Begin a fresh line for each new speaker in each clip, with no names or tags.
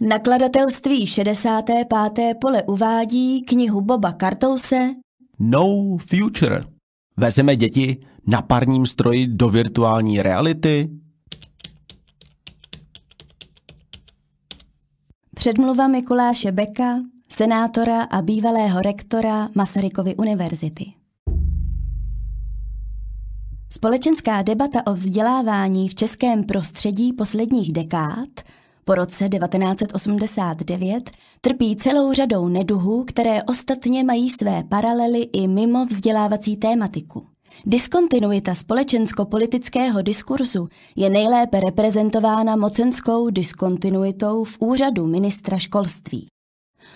Nakladatelství 65. pole uvádí knihu Boba Kartouse
No Future. Vezeme děti na parním stroji do virtuální reality?
Předmluva Mikuláše Beka, senátora a bývalého rektora Masarykovy univerzity. Společenská debata o vzdělávání v českém prostředí posledních dekád – po roce 1989 trpí celou řadou neduhů, které ostatně mají své paralely i mimo vzdělávací tématiku. Diskontinuita společensko-politického diskurzu je nejlépe reprezentována mocenskou diskontinuitou v úřadu ministra školství.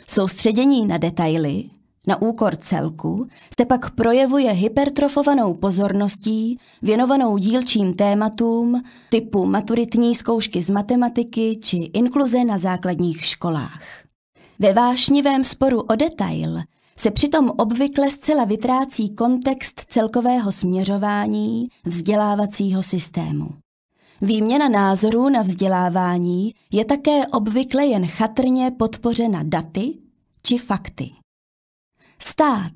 Soustředění na detaily, na úkor celku se pak projevuje hypertrofovanou pozorností věnovanou dílčím tématům typu maturitní zkoušky z matematiky či inkluze na základních školách. Ve vášnivém sporu o detail se přitom obvykle zcela vytrácí kontext celkového směřování vzdělávacího systému. Výměna názorů na vzdělávání je také obvykle jen chatrně podpořena daty či fakty. Stát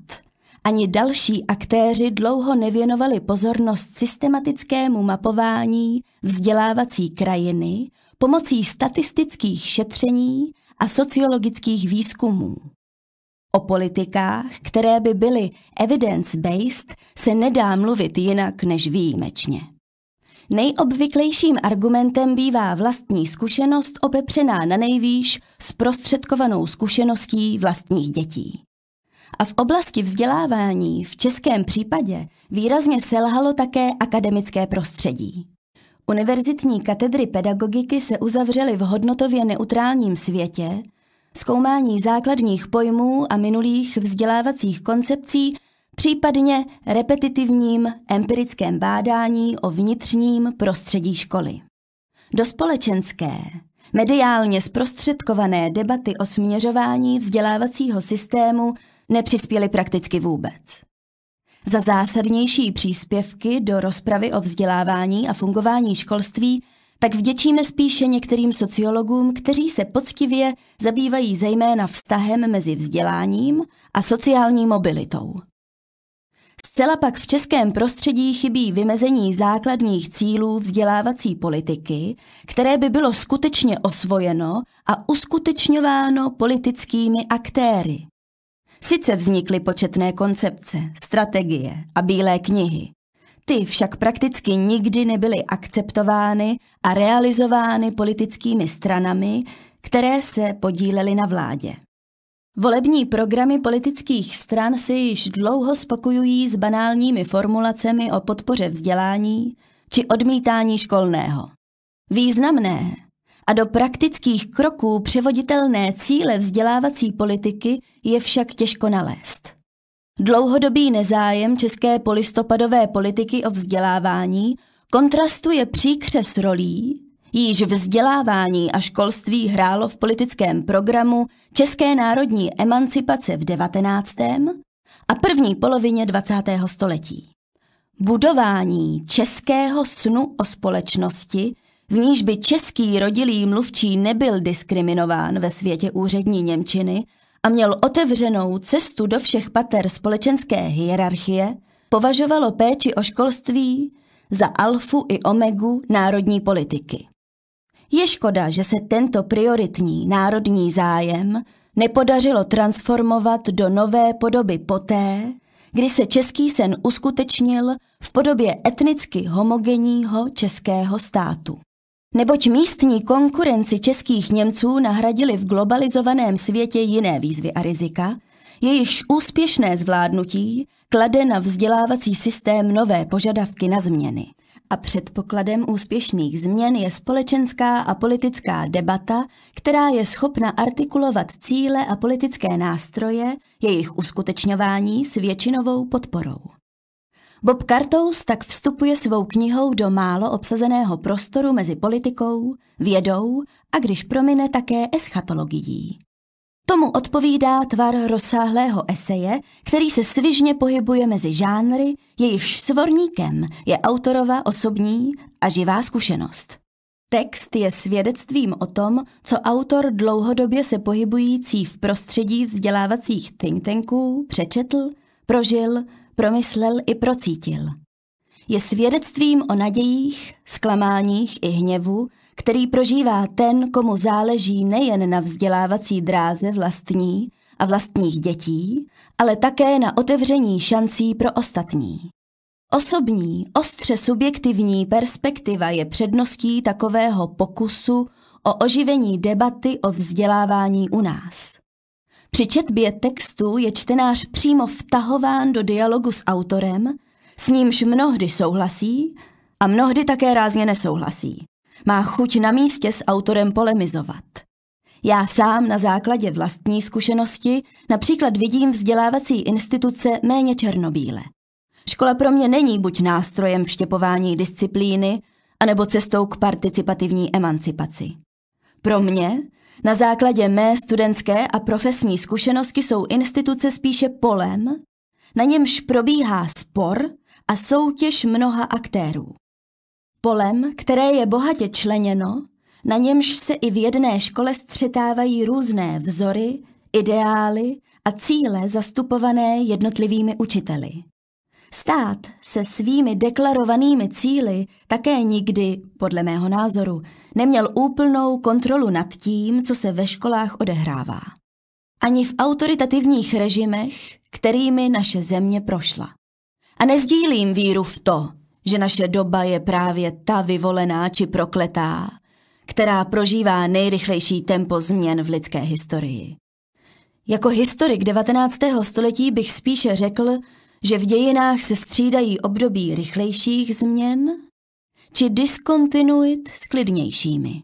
ani další aktéři dlouho nevěnovali pozornost systematickému mapování vzdělávací krajiny pomocí statistických šetření a sociologických výzkumů. O politikách, které by byly evidence-based, se nedá mluvit jinak než výjimečně. Nejobvyklejším argumentem bývá vlastní zkušenost obepřená na nejvýš zprostředkovanou zkušeností vlastních dětí. A v oblasti vzdělávání v českém případě výrazně selhalo také akademické prostředí. Univerzitní katedry pedagogiky se uzavřely v hodnotově neutrálním světě, zkoumání základních pojmů a minulých vzdělávacích koncepcí, případně repetitivním empirickém bádání o vnitřním prostředí školy. Do společenské, mediálně zprostředkované debaty o směřování vzdělávacího systému nepřispěly prakticky vůbec. Za zásadnější příspěvky do rozpravy o vzdělávání a fungování školství tak vděčíme spíše některým sociologům, kteří se poctivě zabývají zejména vztahem mezi vzděláním a sociální mobilitou. Zcela pak v českém prostředí chybí vymezení základních cílů vzdělávací politiky, které by bylo skutečně osvojeno a uskutečňováno politickými aktéry. Sice vznikly početné koncepce, strategie a bílé knihy, ty však prakticky nikdy nebyly akceptovány a realizovány politickými stranami, které se podílely na vládě. Volební programy politických stran se již dlouho spokojují s banálními formulacemi o podpoře vzdělání či odmítání školného. Významné a do praktických kroků převoditelné cíle vzdělávací politiky je však těžko nalézt. Dlouhodobý nezájem české polistopadové politiky o vzdělávání kontrastuje příkře s rolí, již vzdělávání a školství hrálo v politickém programu České národní emancipace v 19. a první polovině 20. století. Budování českého snu o společnosti v níž by český rodilý mluvčí nebyl diskriminován ve světě úřední Němčiny a měl otevřenou cestu do všech pater společenské hierarchie, považovalo péči o školství za alfu i omegu národní politiky. Je škoda, že se tento prioritní národní zájem nepodařilo transformovat do nové podoby poté, kdy se český sen uskutečnil v podobě etnicky homogenního českého státu neboť místní konkurenci českých Němců nahradili v globalizovaném světě jiné výzvy a rizika, jejichž úspěšné zvládnutí klade na vzdělávací systém nové požadavky na změny. A předpokladem úspěšných změn je společenská a politická debata, která je schopna artikulovat cíle a politické nástroje jejich uskutečňování s většinovou podporou. Bob Kartous tak vstupuje svou knihou do málo obsazeného prostoru mezi politikou, vědou a když promine také eschatologií. Tomu odpovídá tvar rozsáhlého eseje, který se svižně pohybuje mezi žánry, jejichž svorníkem je autorova osobní a živá zkušenost. Text je svědectvím o tom, co autor dlouhodobě se pohybující v prostředí vzdělávacích think tanků přečetl, prožil promyslel i procítil. Je svědectvím o nadějích, zklamáních i hněvu, který prožívá ten, komu záleží nejen na vzdělávací dráze vlastní a vlastních dětí, ale také na otevření šancí pro ostatní. Osobní, ostře subjektivní perspektiva je předností takového pokusu o oživení debaty o vzdělávání u nás. Při četbě textu je čtenář přímo vtahován do dialogu s autorem, s nímž mnohdy souhlasí a mnohdy také rázně nesouhlasí. Má chuť na místě s autorem polemizovat. Já sám na základě vlastní zkušenosti například vidím vzdělávací instituce méně černobíle. Škola pro mě není buď nástrojem vštěpování disciplíny, anebo cestou k participativní emancipaci. Pro mě na základě mé studentské a profesní zkušenosti jsou instituce spíše polem, na němž probíhá spor a soutěž mnoha aktérů. Polem, které je bohatě členěno, na němž se i v jedné škole střetávají různé vzory, ideály a cíle zastupované jednotlivými učiteli. Stát se svými deklarovanými cíly také nikdy, podle mého názoru, neměl úplnou kontrolu nad tím, co se ve školách odehrává. Ani v autoritativních režimech, kterými naše země prošla. A nezdílím víru v to, že naše doba je právě ta vyvolená či prokletá, která prožívá nejrychlejší tempo změn v lidské historii. Jako historik 19. století bych spíše řekl, že v dějinách se střídají období rychlejších změn či diskontinuit s klidnějšími.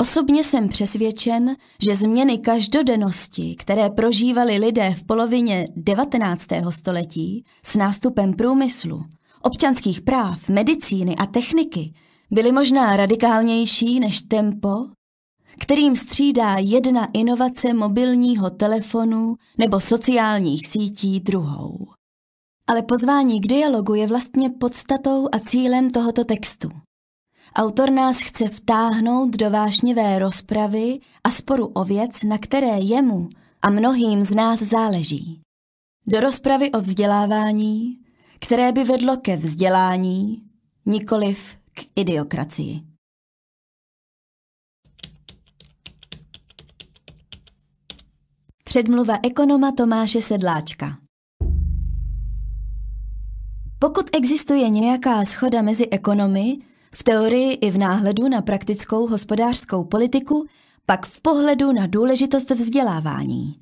Osobně jsem přesvědčen, že změny každodennosti, které prožívali lidé v polovině 19. století s nástupem průmyslu, občanských práv, medicíny a techniky, byly možná radikálnější než tempo, kterým střídá jedna inovace mobilního telefonu nebo sociálních sítí druhou. Ale pozvání k dialogu je vlastně podstatou a cílem tohoto textu. Autor nás chce vtáhnout do vášnivé rozpravy a sporu o věc, na které jemu a mnohým z nás záleží. Do rozpravy o vzdělávání, které by vedlo ke vzdělání, nikoliv k idiokracii. Předmluva ekonoma Tomáše Sedláčka pokud existuje nějaká schoda mezi ekonomy, v teorii i v náhledu na praktickou hospodářskou politiku, pak v pohledu na důležitost vzdělávání.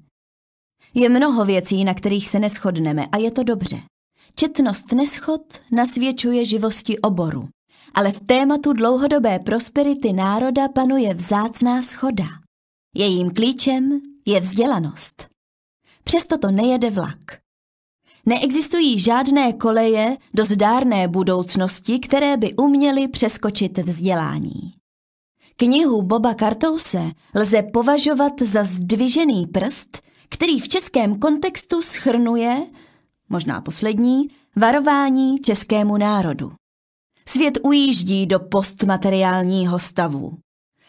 Je mnoho věcí, na kterých se neschodneme a je to dobře. Četnost neschod nasvědčuje živosti oboru, ale v tématu dlouhodobé prosperity národa panuje vzácná schoda. Jejím klíčem je vzdělanost. Přesto to nejede vlak. Neexistují žádné koleje do zdárné budoucnosti, které by uměly přeskočit vzdělání. Knihu Boba Kartouse lze považovat za zdvižený prst, který v českém kontextu schrnuje, možná poslední, varování českému národu. Svět ujíždí do postmateriálního stavu.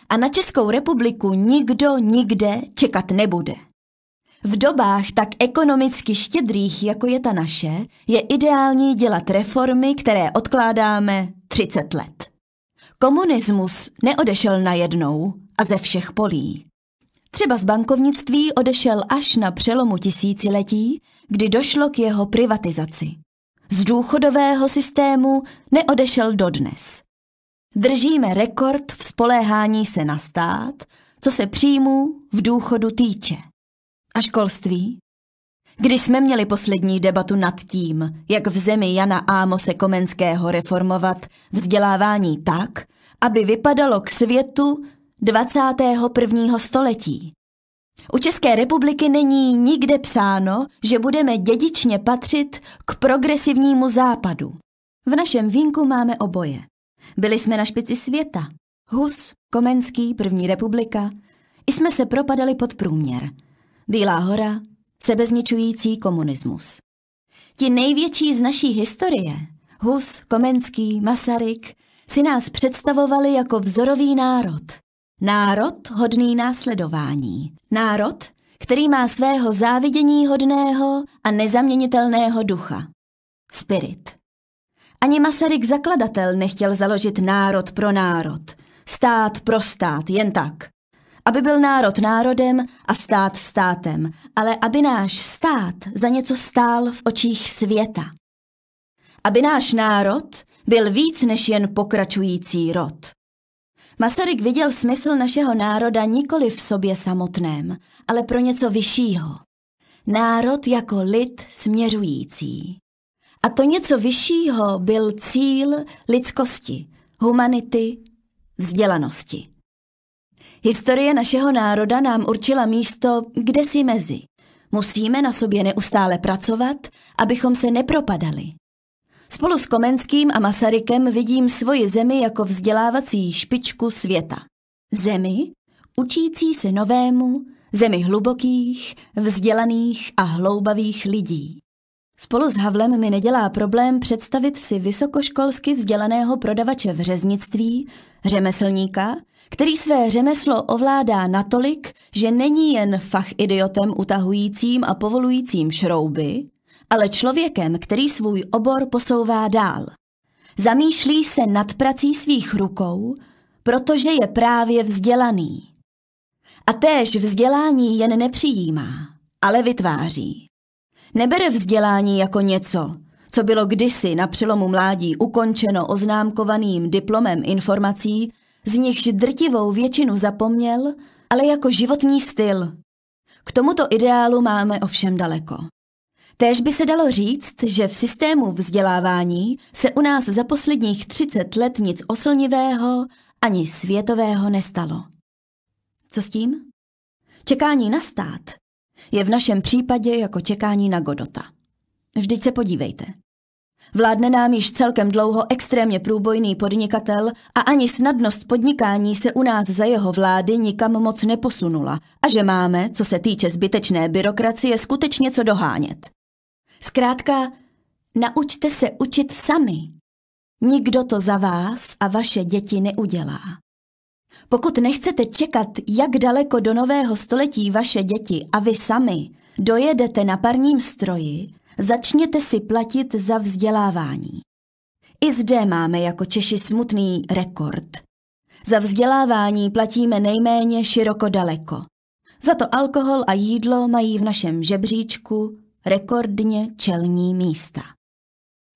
A na Českou republiku nikdo nikde čekat nebude. V dobách tak ekonomicky štědrých, jako je ta naše, je ideální dělat reformy, které odkládáme 30 let. Komunismus neodešel najednou a ze všech polí. Třeba z bankovnictví odešel až na přelomu tisíciletí, kdy došlo k jeho privatizaci. Z důchodového systému neodešel dodnes. Držíme rekord v spoléhání se na stát, co se příjmů v důchodu týče. A školství? Když jsme měli poslední debatu nad tím, jak v zemi Jana Ámose Komenského reformovat vzdělávání tak, aby vypadalo k světu 21. století. U České republiky není nikde psáno, že budeme dědičně patřit k progresivnímu západu. V našem vínku máme oboje. Byli jsme na špici světa. Hus, Komenský, První republika. I jsme se propadali pod průměr – Bílá hora, sebezničující komunismus. Ti největší z naší historie, Hus, Komenský, Masaryk, si nás představovali jako vzorový národ. Národ hodný následování. Národ, který má svého závidění hodného a nezaměnitelného ducha. Spirit. Ani Masaryk zakladatel nechtěl založit národ pro národ, stát pro stát, jen tak aby byl národ národem a stát státem, ale aby náš stát za něco stál v očích světa. Aby náš národ byl víc než jen pokračující rod. Masaryk viděl smysl našeho národa nikoli v sobě samotném, ale pro něco vyššího. Národ jako lid směřující. A to něco vyššího byl cíl lidskosti, humanity, vzdělanosti. Historie našeho národa nám určila místo, kde si mezi. Musíme na sobě neustále pracovat, abychom se nepropadali. Spolu s Komenským a Masarykem vidím svoji zemi jako vzdělávací špičku světa. Zemi, učící se novému, zemi hlubokých, vzdělaných a hloubavých lidí. Spolu s Havlem mi nedělá problém představit si vysokoškolsky vzdělaného prodavače v řeznictví, řemeslníka, který své řemeslo ovládá natolik, že není jen fach idiotem utahujícím a povolujícím šrouby, ale člověkem, který svůj obor posouvá dál. Zamýšlí se nad prací svých rukou, protože je právě vzdělaný. A též vzdělání jen nepřijímá, ale vytváří nebere vzdělání jako něco, co bylo kdysi na přelomu mládí ukončeno oznámkovaným diplomem informací, z nichž drtivou většinu zapomněl, ale jako životní styl. K tomuto ideálu máme ovšem daleko. Též by se dalo říct, že v systému vzdělávání se u nás za posledních 30 let nic oslnivého ani světového nestalo. Co s tím? Čekání na stát je v našem případě jako čekání na Godota. Vždyť se podívejte. Vládne nám již celkem dlouho extrémně průbojný podnikatel a ani snadnost podnikání se u nás za jeho vlády nikam moc neposunula a že máme, co se týče zbytečné byrokracie, skutečně co dohánět. Zkrátka, naučte se učit sami. Nikdo to za vás a vaše děti neudělá. Pokud nechcete čekat, jak daleko do nového století vaše děti a vy sami dojedete na parním stroji, začněte si platit za vzdělávání. I zde máme jako Češi smutný rekord. Za vzdělávání platíme nejméně široko daleko. Za to alkohol a jídlo mají v našem žebříčku rekordně čelní místa.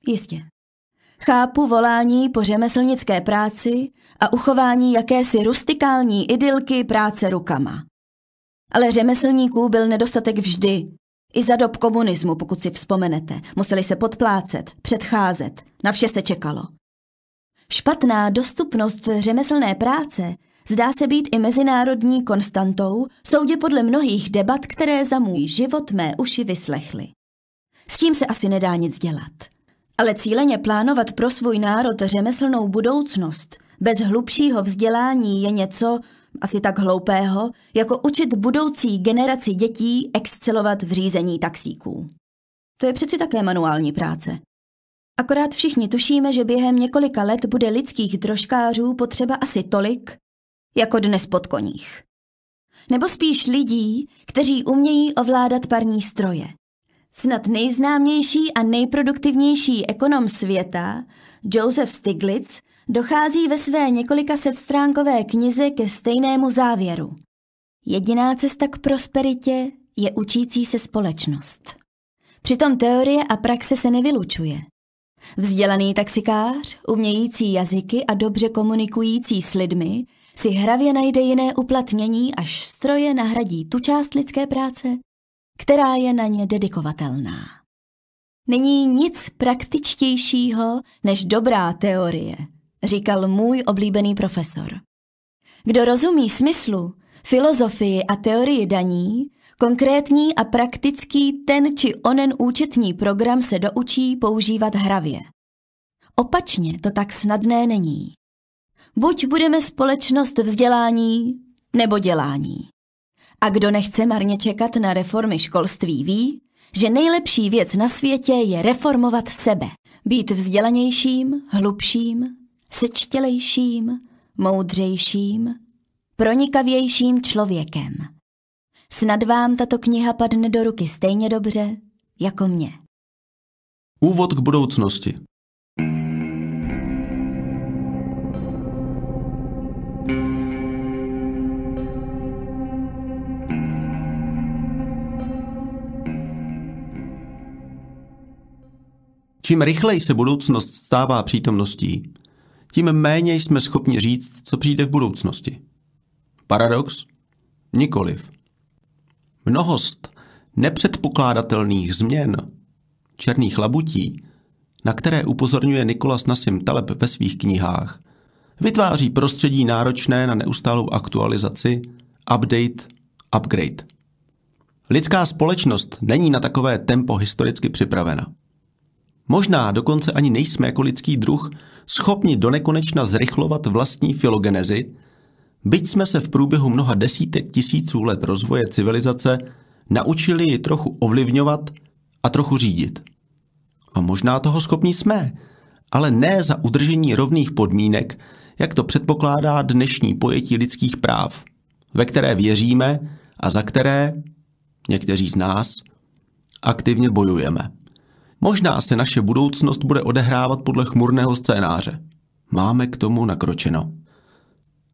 Jistě, Chápu volání po řemeslnické práci a uchování jakési rustikální idylky práce rukama. Ale řemeslníků byl nedostatek vždy. I za dob komunismu, pokud si vzpomenete, museli se podplácet, předcházet, na vše se čekalo. Špatná dostupnost řemeslné práce zdá se být i mezinárodní konstantou, soudě podle mnohých debat, které za můj život mé uši vyslechly. S tím se asi nedá nic dělat. Ale cíleně plánovat pro svůj národ řemeslnou budoucnost bez hlubšího vzdělání je něco, asi tak hloupého, jako učit budoucí generaci dětí excelovat v řízení taxíků. To je přeci také manuální práce. Akorát všichni tušíme, že během několika let bude lidských drožkářů potřeba asi tolik, jako dnes pod koních. Nebo spíš lidí, kteří umějí ovládat parní stroje, Snad nejznámější a nejproduktivnější ekonom světa, Joseph Stiglitz, dochází ve své několika setstránkové knize ke stejnému závěru. Jediná cesta k prosperitě je učící se společnost. Přitom teorie a praxe se nevylučuje. Vzdělaný taxikář, umějící jazyky a dobře komunikující s lidmi si hravě najde jiné uplatnění, až stroje nahradí tu část lidské práce, která je na ně dedikovatelná. Není nic praktičtějšího než dobrá teorie, říkal můj oblíbený profesor. Kdo rozumí smyslu, filozofii a teorii daní, konkrétní a praktický ten či onen účetní program se doučí používat hravě. Opačně to tak snadné není. Buď budeme společnost vzdělání nebo dělání. A kdo nechce marně čekat na reformy školství, ví, že nejlepší věc na světě je reformovat sebe. Být vzdělanějším, hlubším, sečtělejším, moudřejším, pronikavějším člověkem. Snad vám tato kniha padne do ruky stejně dobře jako mě.
Úvod k budoucnosti. Čím rychleji se budoucnost stává přítomností, tím méně jsme schopni říct, co přijde v budoucnosti. Paradox? Nikoliv. Mnohost nepředpokládatelných změn, černých labutí, na které upozorňuje Nikolas Nasim Taleb ve svých knihách, vytváří prostředí náročné na neustálou aktualizaci, update, upgrade. Lidská společnost není na takové tempo historicky připravena. Možná dokonce ani nejsme jako lidský druh schopni nekonečna zrychlovat vlastní filogenezi, byť jsme se v průběhu mnoha desítek tisíců let rozvoje civilizace naučili ji trochu ovlivňovat a trochu řídit. A možná toho schopni jsme, ale ne za udržení rovných podmínek, jak to předpokládá dnešní pojetí lidských práv, ve které věříme a za které, někteří z nás, aktivně bojujeme. Možná se naše budoucnost bude odehrávat podle chmurného scénáře. Máme k tomu nakročeno.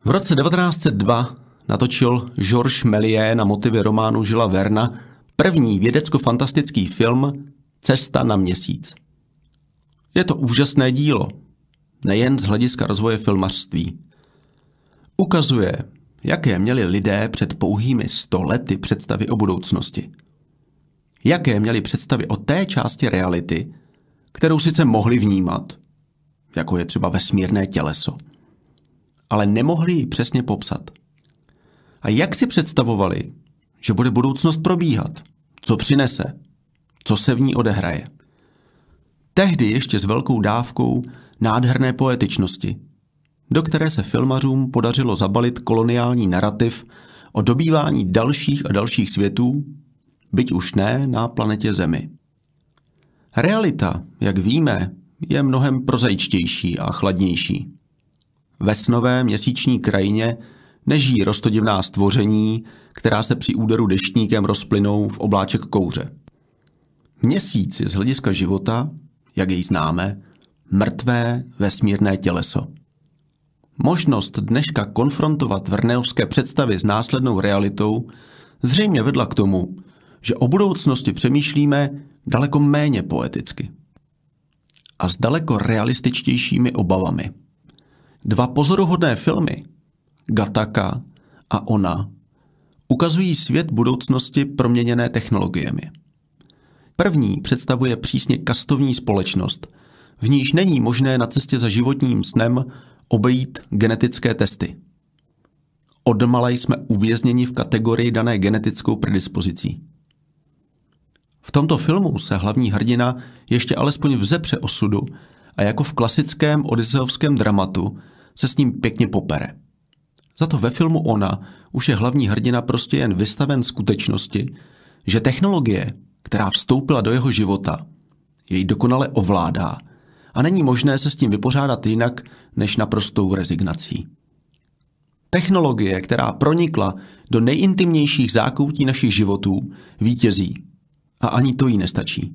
V roce 1902 natočil Georges Méliès na motivy románu Žila Verna první vědecko-fantastický film Cesta na měsíc. Je to úžasné dílo, nejen z hlediska rozvoje filmařství. Ukazuje, jaké měli lidé před pouhými stolety představy o budoucnosti – jaké měli představy o té části reality, kterou sice mohli vnímat, jako je třeba vesmírné těleso, ale nemohli ji přesně popsat. A jak si představovali, že bude budoucnost probíhat, co přinese, co se v ní odehraje. Tehdy ještě s velkou dávkou nádherné poetičnosti, do které se filmařům podařilo zabalit koloniální narrativ o dobývání dalších a dalších světů byť už ne na planetě Zemi. Realita, jak víme, je mnohem prozaičtější a chladnější. Ve snové měsíční krajině nežijí rostodivná stvoření, která se při úderu deštníkem rozplynou v obláček kouře. Měsíc je z hlediska života, jak jej známe, mrtvé vesmírné těleso. Možnost dneška konfrontovat vrneovské představy s následnou realitou zřejmě vedla k tomu, že o budoucnosti přemýšlíme daleko méně poeticky a s daleko realističtějšími obavami. Dva pozoruhodné filmy, Gataka a Ona, ukazují svět budoucnosti proměněné technologiemi. První představuje přísně kastovní společnost, v níž není možné na cestě za životním snem obejít genetické testy. Odmala jsme uvězněni v kategorii dané genetickou predispozicí. V tomto filmu se hlavní hrdina ještě alespoň vzepře osudu a jako v klasickém odiseovském dramatu se s ním pěkně popere. Za to ve filmu Ona už je hlavní hrdina prostě jen vystaven skutečnosti, že technologie, která vstoupila do jeho života, jej dokonale ovládá a není možné se s tím vypořádat jinak než naprostou rezignací. Technologie, která pronikla do nejintimnějších zákoutí našich životů, vítězí a ani to jí nestačí.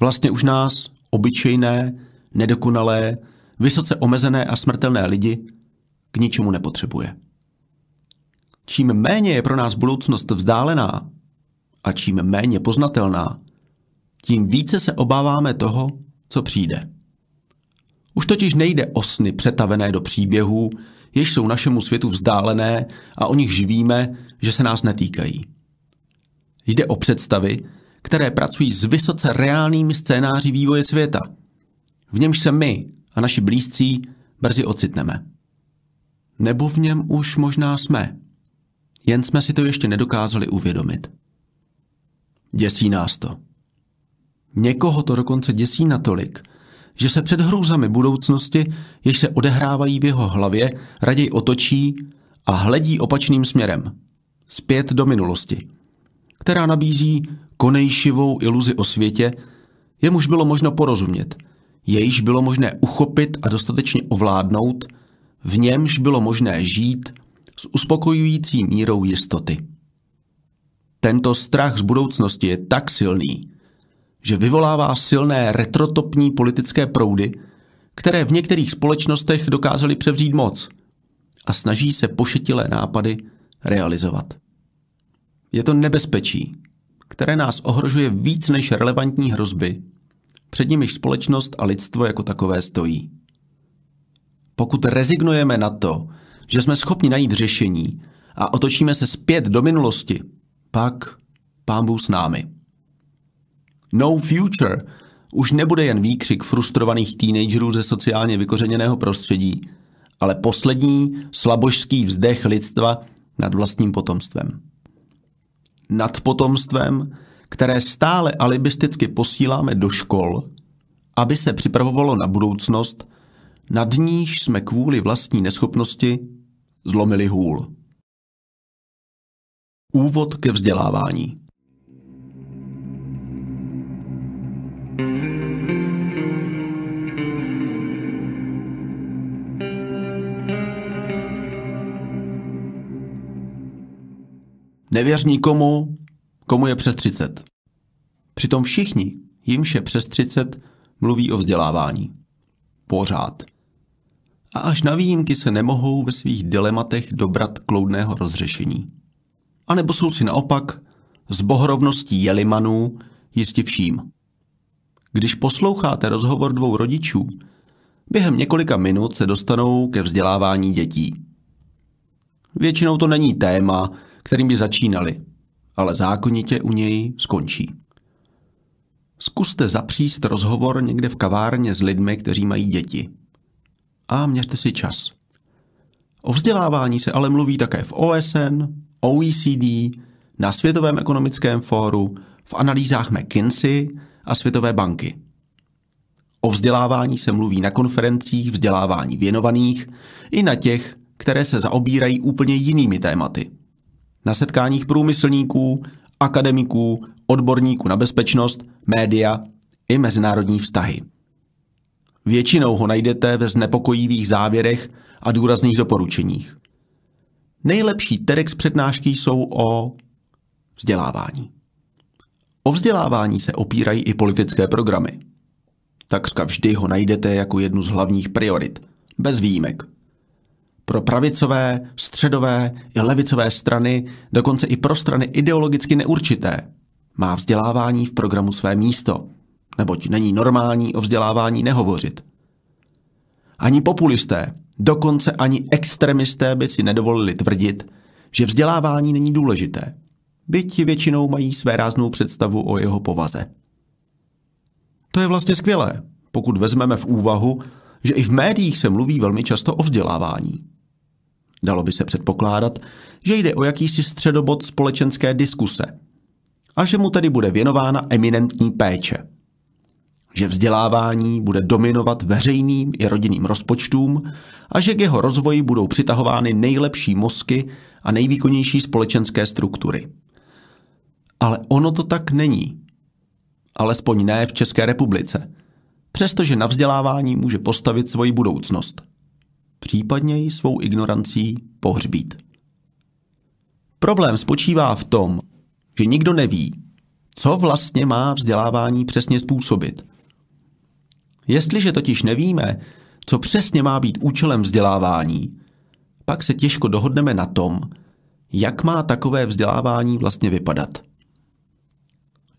Vlastně už nás, obyčejné, nedokonalé, vysoce omezené a smrtelné lidi, k ničemu nepotřebuje. Čím méně je pro nás budoucnost vzdálená a čím méně poznatelná, tím více se obáváme toho, co přijde. Už totiž nejde o sny přetavené do příběhů, jež jsou našemu světu vzdálené a o nich živíme, že se nás netýkají. Jde o představy, které pracují s vysoce reálnými scénáři vývoje světa, v němž se my a naši blízcí brzy ocitneme. Nebo v něm už možná jsme, jen jsme si to ještě nedokázali uvědomit. Děsí nás to. Někoho to dokonce děsí natolik, že se před hrůzami budoucnosti, jež se odehrávají v jeho hlavě, raději otočí a hledí opačným směrem, zpět do minulosti, která nabízí konejšivou iluzi o světě, jemuž bylo možno porozumět, jejíž bylo možné uchopit a dostatečně ovládnout, v němž bylo možné žít s uspokojující mírou jistoty. Tento strach z budoucnosti je tak silný, že vyvolává silné retrotopní politické proudy, které v některých společnostech dokázaly převzít moc a snaží se pošetilé nápady realizovat. Je to nebezpečí, které nás ohrožuje víc než relevantní hrozby, před nimiž společnost a lidstvo jako takové stojí. Pokud rezignujeme na to, že jsme schopni najít řešení a otočíme se zpět do minulosti, pak pán Bůh s námi. No future už nebude jen výkřik frustrovaných teenagerů ze sociálně vykořeněného prostředí, ale poslední slabožský vzdech lidstva nad vlastním potomstvem nad potomstvem, které stále alibisticky posíláme do škol, aby se připravovalo na budoucnost, nad níž jsme kvůli vlastní neschopnosti zlomili hůl. Úvod ke vzdělávání. Nevěř nikomu, komu je přes 30. Přitom všichni, jimž je přes 30, mluví o vzdělávání. Pořád. A až na výjimky se nemohou ve svých dilematech dobrat kloudného rozřešení. A nebo jsou si naopak s bohorovností jelimanů jistě vším. Když posloucháte rozhovor dvou rodičů, během několika minut se dostanou ke vzdělávání dětí. Většinou to není téma, kterým by začínali, ale zákonitě u něj skončí. Zkuste zapříst rozhovor někde v kavárně s lidmi, kteří mají děti. A měřte si čas. O vzdělávání se ale mluví také v OSN, OECD, na Světovém ekonomickém fóru, v analýzách McKinsey a Světové banky. O vzdělávání se mluví na konferencích vzdělávání věnovaných i na těch, které se zaobírají úplně jinými tématy – na setkáních průmyslníků, akademiků, odborníků na bezpečnost, média i mezinárodní vztahy. Většinou ho najdete ve znepokojivých závěrech a důrazných doporučeních. Nejlepší TEDx přednášky jsou o vzdělávání. O vzdělávání se opírají i politické programy. Takřka vždy ho najdete jako jednu z hlavních priorit, bez výjimek pro pravicové, středové i levicové strany, dokonce i pro strany ideologicky neurčité. Má vzdělávání v programu své místo, neboť není normální o vzdělávání nehovořit. Ani populisté, dokonce ani extremisté by si nedovolili tvrdit, že vzdělávání není důležité, byť většinou mají své ráznou představu o jeho povaze. To je vlastně skvělé, pokud vezmeme v úvahu, že i v médiích se mluví velmi často o vzdělávání. Dalo by se předpokládat, že jde o jakýsi středobod společenské diskuse a že mu tedy bude věnována eminentní péče. Že vzdělávání bude dominovat veřejným i rodinným rozpočtům a že k jeho rozvoji budou přitahovány nejlepší mozky a nejvýkonnější společenské struktury. Ale ono to tak není. Alespoň ne v České republice. Přestože na vzdělávání může postavit svoji budoucnost – případně ji svou ignorancí pohřbít. Problém spočívá v tom, že nikdo neví, co vlastně má vzdělávání přesně způsobit. Jestliže totiž nevíme, co přesně má být účelem vzdělávání, pak se těžko dohodneme na tom, jak má takové vzdělávání vlastně vypadat.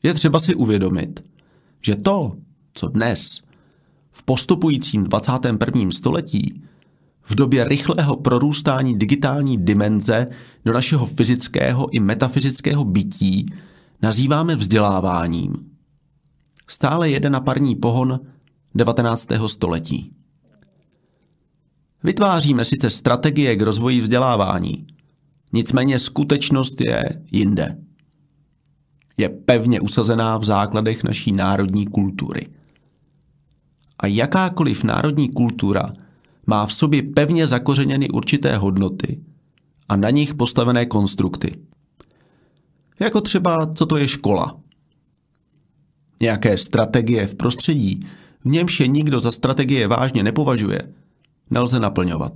Je třeba si uvědomit, že to, co dnes v postupujícím 21. století v době rychlého prorůstání digitální dimenze do našeho fyzického i metafyzického bytí nazýváme vzděláváním. Stále jede na parní pohon 19. století. Vytváříme sice strategie k rozvoji vzdělávání, nicméně skutečnost je jinde. Je pevně usazená v základech naší národní kultury. A jakákoliv národní kultura – má v sobě pevně zakořeněny určité hodnoty a na nich postavené konstrukty. Jako třeba, co to je škola. Nějaké strategie v prostředí, v němž je nikdo za strategie vážně nepovažuje, nelze naplňovat.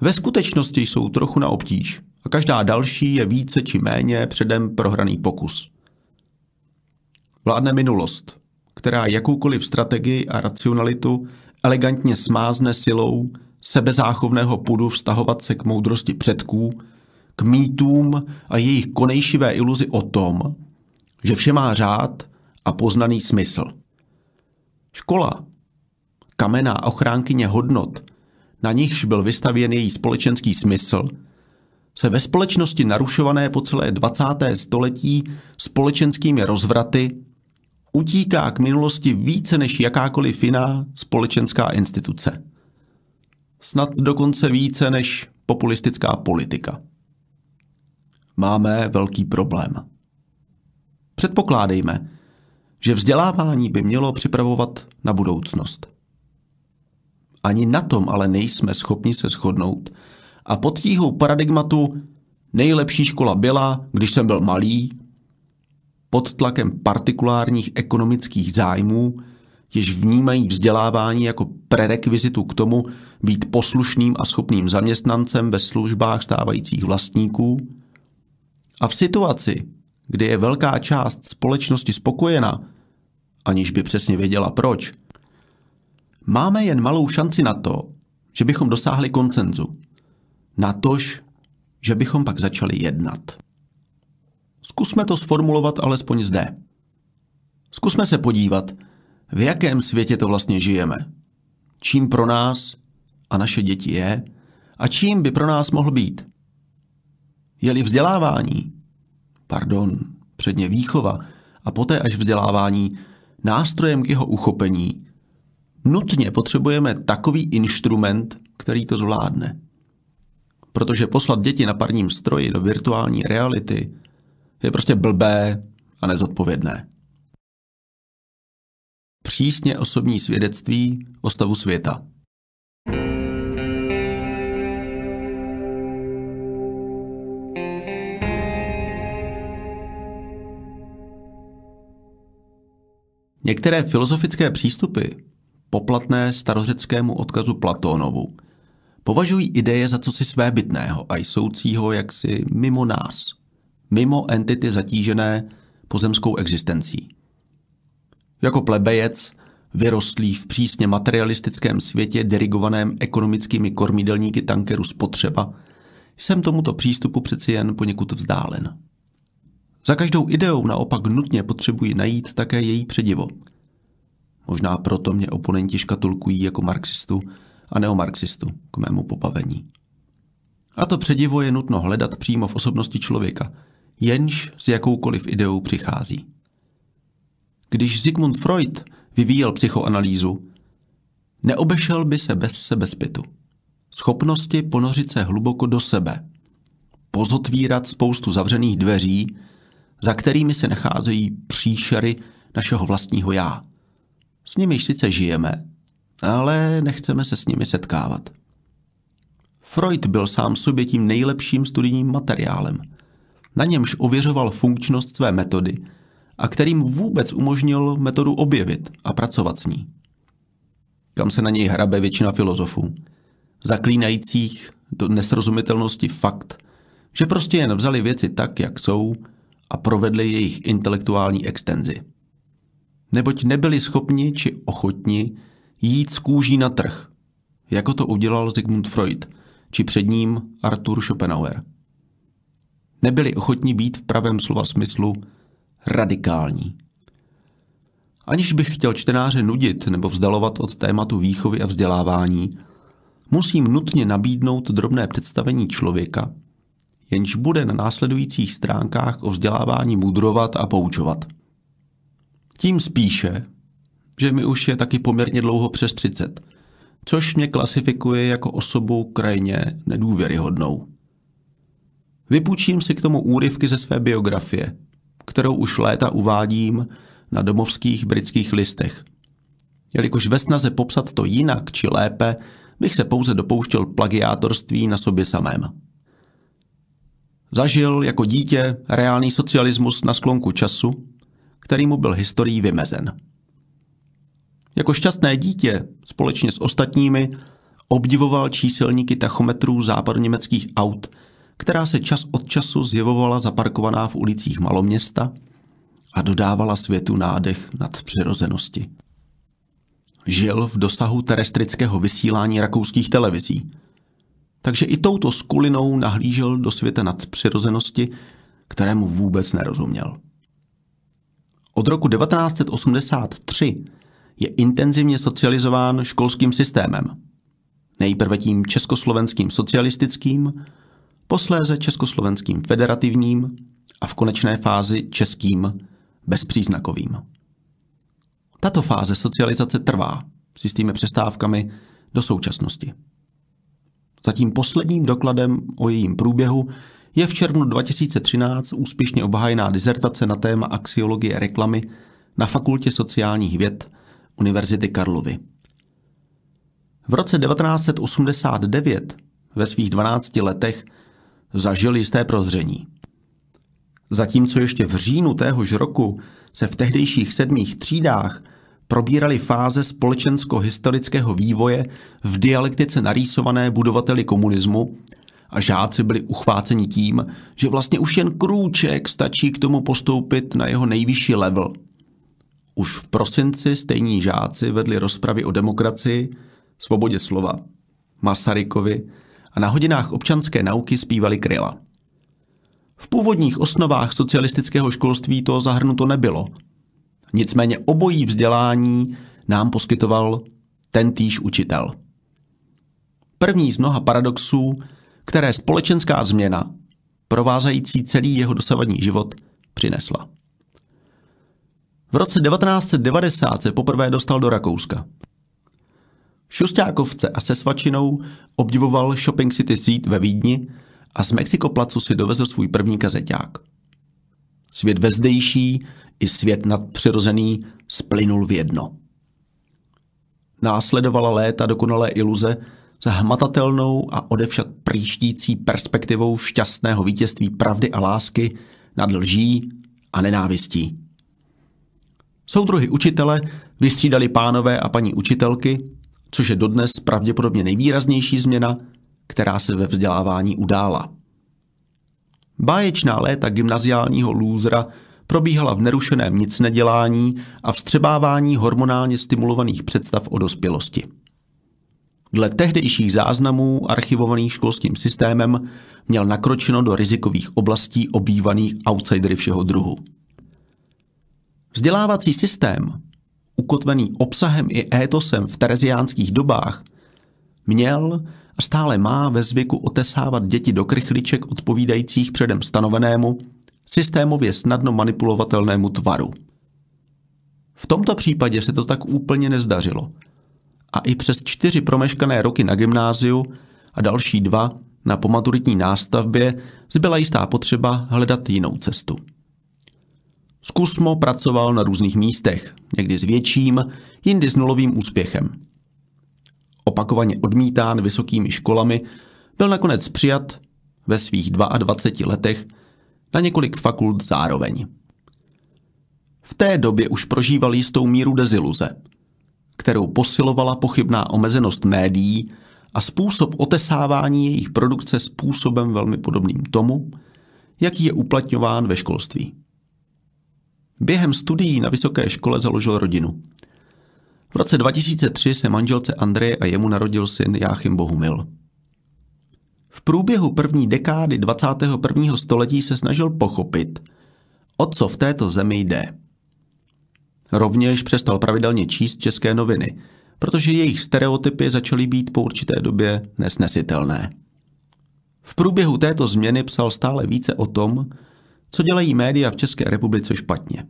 Ve skutečnosti jsou trochu na obtíž a každá další je více či méně předem prohraný pokus. Vládne minulost, která jakoukoliv strategii a racionalitu elegantně smázne silou sebezáchovného pudu vztahovat se k moudrosti předků, k mýtům a jejich konejšivé iluzi o tom, že vše má řád a poznaný smysl. Škola, kamená ochránkyně hodnot, na nichž byl vystavěn její společenský smysl, se ve společnosti narušované po celé 20. století společenskými rozvraty utíká k minulosti více než jakákoliv jiná společenská instituce. Snad dokonce více než populistická politika. Máme velký problém. Předpokládejme, že vzdělávání by mělo připravovat na budoucnost. Ani na tom ale nejsme schopni se shodnout a pod tíhou paradigmatu nejlepší škola byla, když jsem byl malý, pod tlakem partikulárních ekonomických zájmů, jež vnímají vzdělávání jako prerekvizitu k tomu být poslušným a schopným zaměstnancem ve službách stávajících vlastníků. A v situaci, kdy je velká část společnosti spokojena, aniž by přesně věděla proč, máme jen malou šanci na to, že bychom dosáhli koncenzu. Natož, že bychom pak začali jednat. Zkusme to sformulovat alespoň zde. Zkusme se podívat, v jakém světě to vlastně žijeme. Čím pro nás a naše děti je a čím by pro nás mohl být. Je-li vzdělávání, pardon, předně výchova a poté až vzdělávání nástrojem k jeho uchopení, nutně potřebujeme takový instrument, který to zvládne. Protože poslat děti na parním stroji do virtuální reality – je prostě blbé a nezodpovědné. Přísně osobní svědectví o stavu světa. Některé filozofické přístupy, poplatné starořeckému odkazu Platónovu, považují ideje za cosi svébytného a jsoucího jaksi mimo nás – mimo entity zatížené pozemskou existencí. Jako plebejec, vyrostlý v přísně materialistickém světě dirigovaném ekonomickými kormidelníky tankeru spotřeba, jsem tomuto přístupu přeci jen poněkud vzdálen. Za každou ideou naopak nutně potřebuji najít také její předivo. Možná proto mě oponenti škatulkují jako marxistu a neomarxistu k mému popavení. A to předivo je nutno hledat přímo v osobnosti člověka – jenž s jakoukoliv ideou přichází. Když Sigmund Freud vyvíjel psychoanalýzu, neobešel by se bez sebezpytu. Schopnosti ponořit se hluboko do sebe, pozotvírat spoustu zavřených dveří, za kterými se nacházejí příšery našeho vlastního já. S nimi sice žijeme, ale nechceme se s nimi setkávat. Freud byl sám sobě tím nejlepším studijním materiálem – na němž ověřoval funkčnost své metody a kterým vůbec umožnil metodu objevit a pracovat s ní. Kam se na něj hrabe většina filozofů, zaklínajících do nesrozumitelnosti fakt, že prostě jen vzali věci tak, jak jsou a provedli jejich intelektuální extenzi. Neboť nebyli schopni či ochotni jít z kůží na trh, jako to udělal Sigmund Freud, či před ním Arthur Schopenhauer nebyli ochotní být v pravém slova smyslu radikální. Aniž bych chtěl čtenáře nudit nebo vzdalovat od tématu výchovy a vzdělávání, musím nutně nabídnout drobné představení člověka, jenž bude na následujících stránkách o vzdělávání mudrovat a poučovat. Tím spíše, že mi už je taky poměrně dlouho přes 30, což mě klasifikuje jako osobu krajně nedůvěryhodnou. Vypůjčím si k tomu úryvky ze své biografie, kterou už léta uvádím na domovských britských listech. Jelikož ve snaze popsat to jinak či lépe, bych se pouze dopouštěl plagiátorství na sobě samém. Zažil jako dítě reálný socialismus na sklonku času, který mu byl historií vymezen. Jako šťastné dítě společně s ostatními obdivoval číselníky tachometrů západněmeckých aut která se čas od času zjevovala zaparkovaná v ulicích maloměsta a dodávala světu nádech nad přirozenosti. Žil v dosahu terestrického vysílání rakouských televizí, takže i touto skulinou nahlížel do světa nad přirozenosti, kterému vůbec nerozuměl. Od roku 1983 je intenzivně socializován školským systémem. Nejprve tím československým socialistickým, posléze československým federativním a v konečné fázi českým bezpříznakovým. Tato fáze socializace trvá s jistými přestávkami do současnosti. Zatím posledním dokladem o jejím průběhu je v červnu 2013 úspěšně obhájená dizertace na téma axiologie reklamy na Fakultě sociálních věd Univerzity Karlovy. V roce 1989 ve svých 12 letech zažil jisté prozření. Zatímco ještě v říjnu téhož roku se v tehdejších sedmých třídách probírali fáze společensko-historického vývoje v dialektice narýsované budovateli komunismu a žáci byli uchváceni tím, že vlastně už jen krůček stačí k tomu postoupit na jeho nejvyšší level. Už v prosinci stejní žáci vedli rozpravy o demokracii, svobodě slova, Masarykovi a na hodinách občanské nauky zpívali kryla. V původních osnovách socialistického školství to zahrnuto nebylo. Nicméně obojí vzdělání nám poskytoval tentýž učitel. První z mnoha paradoxů, které společenská změna, provázející celý jeho dosavadní život, přinesla. V roce 1990 se poprvé dostal do Rakouska. Šustákovce a se svačinou obdivoval Shopping City Seat ve Vídni a z Mexikoplacu si dovezl svůj první kazeťák. Svět vezdejší i svět nadpřirozený splynul v jedno. Následovala léta dokonalé iluze za hmatatelnou a odevšad příštící perspektivou šťastného vítězství pravdy a lásky nad lží a nenávistí. Soudruhy učitele vystřídali pánové a paní učitelky což je dodnes pravděpodobně nejvýraznější změna, která se ve vzdělávání udála. Báječná léta gymnaziálního lůzra probíhala v nerušeném nic nedělání a vstřebávání hormonálně stimulovaných představ o dospělosti. Dle tehdejších záznamů archivovaných školským systémem měl nakročeno do rizikových oblastí obývaných outsidery všeho druhu. Vzdělávací systém ukotvený obsahem i étosem v tereziánských dobách, měl a stále má ve zvyku otesávat děti do krychliček odpovídajících předem stanovenému, systémově snadno manipulovatelnému tvaru. V tomto případě se to tak úplně nezdařilo. A i přes čtyři promeškané roky na gymnáziu a další dva na pomaturitní nástavbě zbyla jistá potřeba hledat jinou cestu. Zkusmo pracoval na různých místech, někdy s větším, jindy s nulovým úspěchem. Opakovaně odmítán vysokými školami, byl nakonec přijat ve svých 22 letech na několik fakult zároveň. V té době už prožíval jistou míru deziluze, kterou posilovala pochybná omezenost médií a způsob otesávání jejich produkce způsobem velmi podobným tomu, jaký je uplatňován ve školství. Během studií na vysoké škole založil rodinu. V roce 2003 se manželce Andreje a jemu narodil syn Jáchym Bohumil. V průběhu první dekády 21. století se snažil pochopit, o co v této zemi jde. Rovněž přestal pravidelně číst české noviny, protože jejich stereotypy začaly být po určité době nesnesitelné. V průběhu této změny psal stále více o tom, co dělají média v České republice špatně?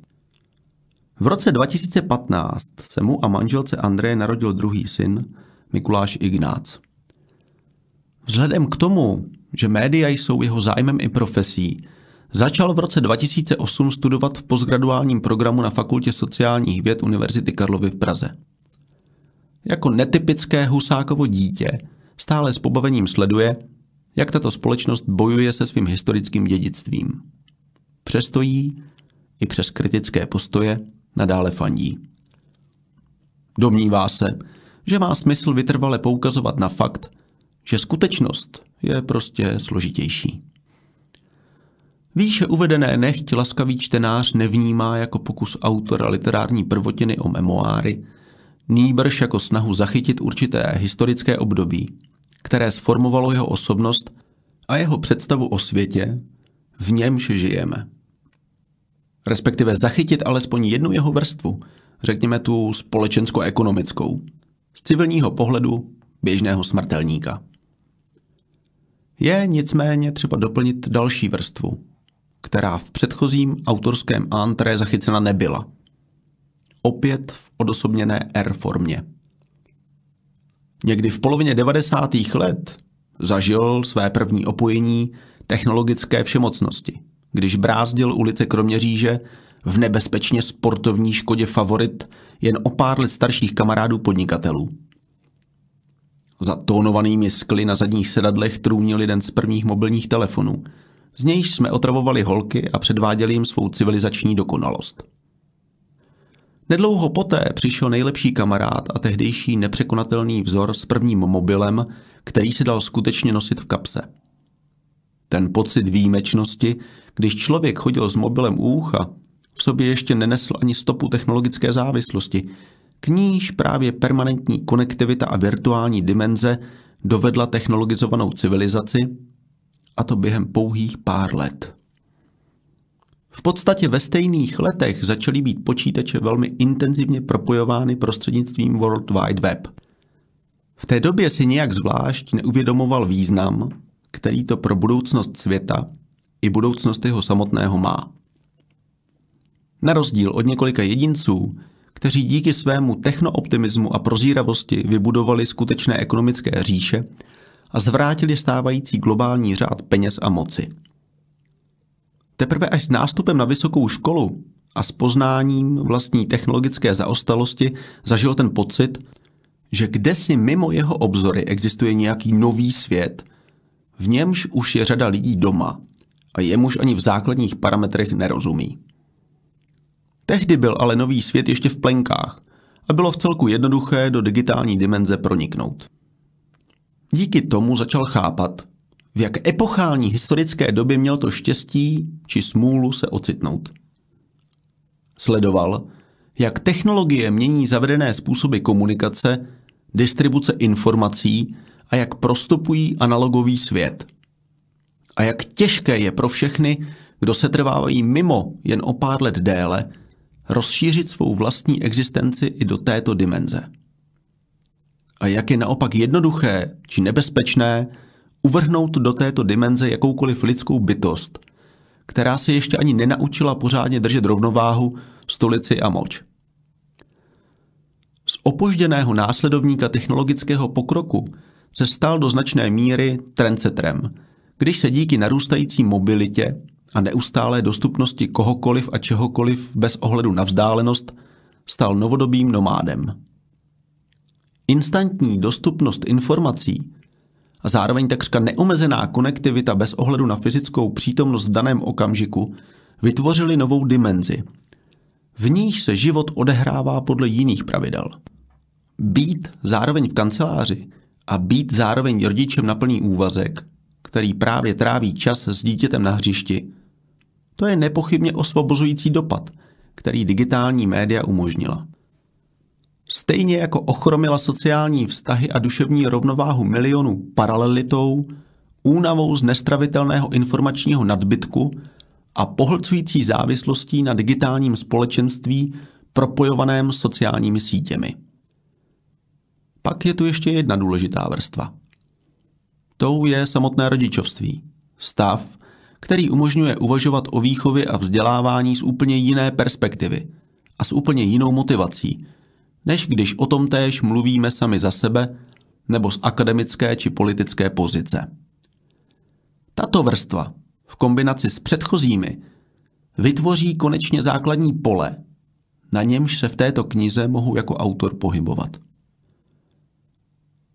V roce 2015 se mu a manželce Andreje narodil druhý syn, Mikuláš Ignác. Vzhledem k tomu, že média jsou jeho zájmem i profesí, začal v roce 2008 studovat v postgraduálním programu na Fakultě sociálních věd Univerzity Karlovy v Praze. Jako netypické husákovo dítě stále s pobavením sleduje, jak tato společnost bojuje se svým historickým dědictvím. Přesto jí, i přes kritické postoje, nadále fandí. Domnívá se, že má smysl vytrvale poukazovat na fakt, že skutečnost je prostě složitější. Výše uvedené nechť laskavý čtenář nevnímá jako pokus autora literární prvotiny o memoáry, nýbrž jako snahu zachytit určité historické období, které sformovalo jeho osobnost a jeho představu o světě, v němž žijeme. Respektive zachytit alespoň jednu jeho vrstvu, řekněme tu společensko-ekonomickou, z civilního pohledu běžného smrtelníka. Je nicméně třeba doplnit další vrstvu, která v předchozím autorském antré zachycena nebyla. Opět v odosobněné R formě. Někdy v polovině 90. let zažil své první opojení technologické všemocnosti, když brázdil ulice Kroměříže v nebezpečně sportovní škodě favorit jen o pár let starších kamarádů podnikatelů. Za tónovanými skly na zadních sedadlech trůnil jeden z prvních mobilních telefonů. Z nějž jsme otravovali holky a předváděli jim svou civilizační dokonalost. Nedlouho poté přišel nejlepší kamarád a tehdejší nepřekonatelný vzor s prvním mobilem, který se dal skutečně nosit v kapse – ten pocit výjimečnosti, když člověk chodil s mobilem u ucha, v sobě ještě nenesl ani stopu technologické závislosti. níž právě permanentní konektivita a virtuální dimenze dovedla technologizovanou civilizaci, a to během pouhých pár let. V podstatě ve stejných letech začaly být počítače velmi intenzivně propojovány prostřednictvím World Wide Web. V té době si nějak zvlášť neuvědomoval význam, který to pro budoucnost světa i budoucnost jeho samotného má. Na rozdíl od několika jedinců, kteří díky svému technooptimismu a prozíravosti vybudovali skutečné ekonomické říše a zvrátili stávající globální řád peněz a moci. Teprve až s nástupem na vysokou školu a s poznáním vlastní technologické zaostalosti zažil ten pocit, že kdesi mimo jeho obzory existuje nějaký nový svět – v němž už je řada lidí doma a jemuž ani v základních parametrech nerozumí. Tehdy byl ale nový svět ještě v plenkách a bylo v celku jednoduché do digitální dimenze proniknout. Díky tomu začal chápat, v jak epochální historické době měl to štěstí či smůlu se ocitnout. Sledoval, jak technologie mění zavedené způsoby komunikace, distribuce informací a jak prostupují analogový svět. A jak těžké je pro všechny, kdo se trvávají mimo jen o pár let déle, rozšířit svou vlastní existenci i do této dimenze. A jak je naopak jednoduché či nebezpečné uvrhnout do této dimenze jakoukoliv lidskou bytost, která se ještě ani nenaučila pořádně držet rovnováhu stolici a moč. Z opožděného následovníka technologického pokroku se stal do značné míry trendsetrem, když se díky narůstající mobilitě a neustálé dostupnosti kohokoliv a čehokoliv bez ohledu na vzdálenost stal novodobým nomádem. Instantní dostupnost informací a zároveň takřka neomezená konektivita bez ohledu na fyzickou přítomnost v daném okamžiku vytvořily novou dimenzi. V níž se život odehrává podle jiných pravidel. Být zároveň v kanceláři a být zároveň rodičem na plný úvazek, který právě tráví čas s dítětem na hřišti, to je nepochybně osvobozující dopad, který digitální média umožnila. Stejně jako ochromila sociální vztahy a duševní rovnováhu milionů paralelitou, únavou z nestravitelného informačního nadbytku a pohlcující závislostí na digitálním společenství propojovaném sociálními sítěmi. Pak je tu ještě jedna důležitá vrstva. Tou je samotné rodičovství. Stav, který umožňuje uvažovat o výchově a vzdělávání z úplně jiné perspektivy a s úplně jinou motivací, než když o tom též mluvíme sami za sebe nebo z akademické či politické pozice. Tato vrstva v kombinaci s předchozími vytvoří konečně základní pole, na němž se v této knize mohu jako autor pohybovat.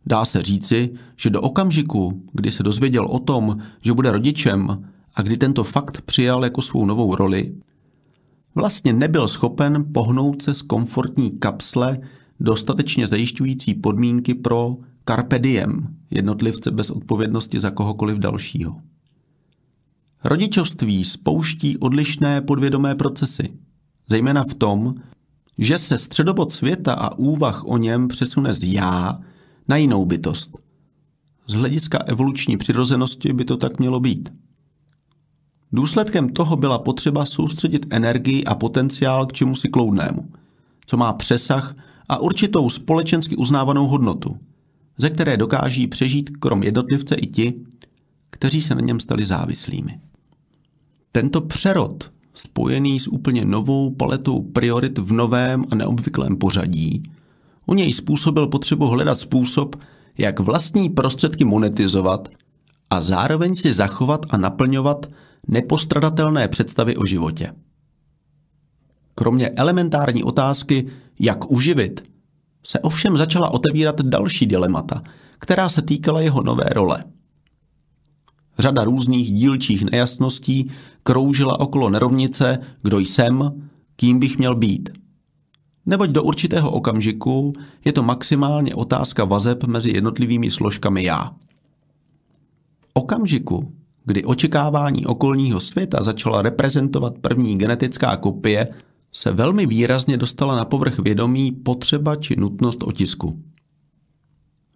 Dá se říci, že do okamžiku, kdy se dozvěděl o tom, že bude rodičem a kdy tento fakt přijal jako svou novou roli, vlastně nebyl schopen pohnout se z komfortní kapsle dostatečně zajišťující podmínky pro carpe diem, jednotlivce bez odpovědnosti za kohokoliv dalšího. Rodičovství spouští odlišné podvědomé procesy, zejména v tom, že se středobod světa a úvah o něm přesune z já na jinou bytost. Z hlediska evoluční přirozenosti by to tak mělo být. Důsledkem toho byla potřeba soustředit energii a potenciál k čemu si kloudnému, co má přesah a určitou společensky uznávanou hodnotu, ze které dokáží přežít krom jednotlivce i ti, kteří se na něm stali závislými. Tento přerod, spojený s úplně novou paletou priorit v novém a neobvyklém pořadí, u něj způsobil potřebu hledat způsob, jak vlastní prostředky monetizovat a zároveň si zachovat a naplňovat nepostradatelné představy o životě. Kromě elementární otázky, jak uživit, se ovšem začala otevírat další dilemata, která se týkala jeho nové role. Řada různých dílčích nejasností kroužila okolo nerovnice, kdo jsem, kým bych měl být – neboť do určitého okamžiku je to maximálně otázka vazeb mezi jednotlivými složkami já. Okamžiku, kdy očekávání okolního světa začala reprezentovat první genetická kopie, se velmi výrazně dostala na povrch vědomí potřeba či nutnost otisku.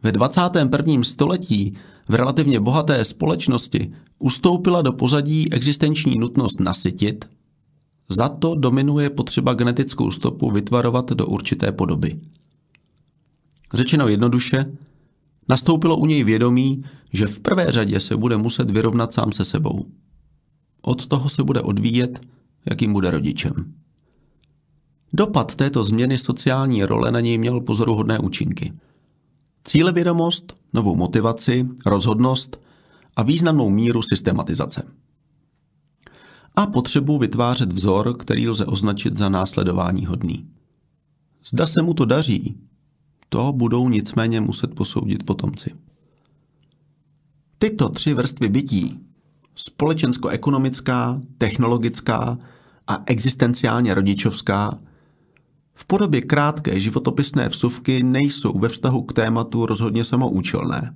Ve 21. století v relativně bohaté společnosti ustoupila do pozadí existenční nutnost nasytit, za to dominuje potřeba genetickou stopu vytvarovat do určité podoby. Řečeno jednoduše, nastoupilo u něj vědomí, že v prvé řadě se bude muset vyrovnat sám se sebou. Od toho se bude odvíjet, jakým bude rodičem. Dopad této změny sociální role na něj měl pozoruhodné účinky. Cílevědomost, novou motivaci, rozhodnost a významnou míru systematizace a potřebu vytvářet vzor, který lze označit za následování hodný. Zda se mu to daří, to budou nicméně muset posoudit potomci. Tyto tři vrstvy bytí, společensko-ekonomická, technologická a existenciálně rodičovská, v podobě krátké životopisné vsuvky nejsou ve vztahu k tématu rozhodně samoučelné.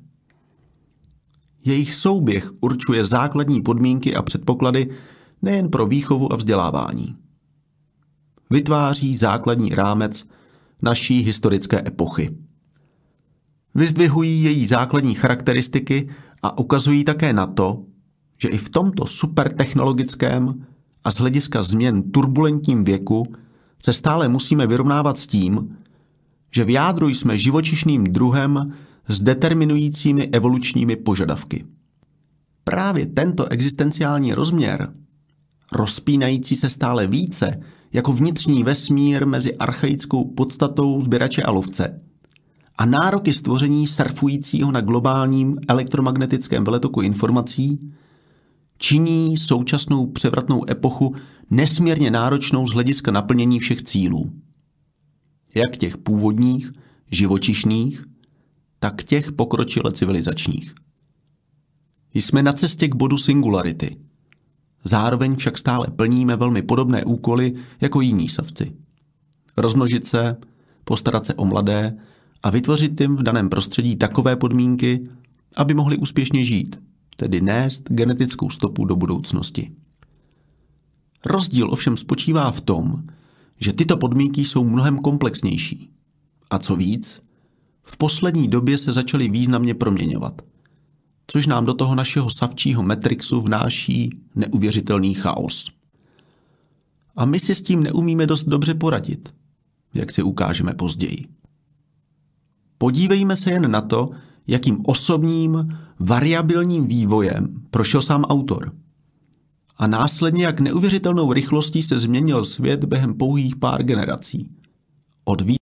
Jejich souběh určuje základní podmínky a předpoklady, nejen pro výchovu a vzdělávání. Vytváří základní rámec naší historické epochy. Vyzdvihují její základní charakteristiky a ukazují také na to, že i v tomto supertechnologickém a z hlediska změn turbulentním věku se stále musíme vyrovnávat s tím, že v jádru jsme živočišným druhem s determinujícími evolučními požadavky. Právě tento existenciální rozměr rozpínající se stále více, jako vnitřní vesmír mezi archaickou podstatou sběrače a lovce, a nároky stvoření surfujícího na globálním elektromagnetickém veletoku informací činí současnou převratnou epochu nesmírně náročnou z hlediska naplnění všech cílů. Jak těch původních, živočišných, tak těch pokročile civilizačních. Jsme na cestě k bodu singularity – Zároveň však stále plníme velmi podobné úkoly jako jiní savci. Rozmnožit se, postarat se o mladé a vytvořit jim v daném prostředí takové podmínky, aby mohli úspěšně žít, tedy nést genetickou stopu do budoucnosti. Rozdíl ovšem spočívá v tom, že tyto podmínky jsou mnohem komplexnější. A co víc, v poslední době se začaly významně proměňovat – což nám do toho našeho savčího Matrixu vnáší neuvěřitelný chaos. A my si s tím neumíme dost dobře poradit, jak si ukážeme později. Podívejme se jen na to, jakým osobním, variabilním vývojem prošel sám autor. A následně, jak neuvěřitelnou rychlostí se změnil svět během pouhých pár generací. Od